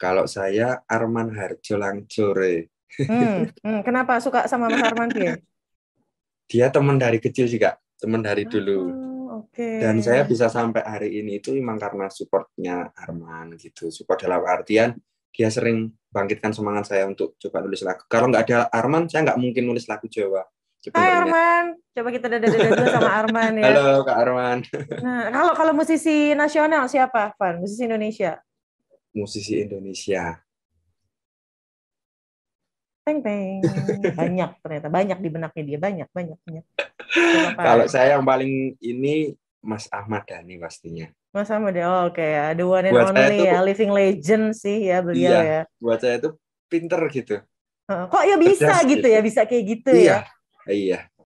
Kalau saya Arman Harjo Langcure. Hmm, hmm. Kenapa suka sama Mas Arman dia? Dia teman dari kecil sih kak, teman dari ah, dulu. Oh, okay. Dan saya bisa sampai hari ini itu memang karena supportnya Arman gitu. Support dalam artian dia sering bangkitkan semangat saya untuk coba nulis lagu. Kalau nggak ada Arman, saya nggak mungkin nulis lagu Jawa. Sebenarnya. Hai Arman, coba kita dada dada dulu sama Arman ya. Halo Kak Arman. Nah, kalau kalau musisi nasional siapa, Van? Musisi Indonesia? musisi Indonesia? Teng teng. Banyak ternyata banyak di benaknya dia banyak banyak banyak. Kalau saya yang paling ini Mas Ahmad Dhani pastinya. Mas Ahmad oh, oke okay. the one and buat only tuh, ya living legend sih ya beliau iya, ya. Buat saya itu pinter gitu. Kok ya bisa gitu, gitu, ya bisa kayak gitu iya, ya? Iya.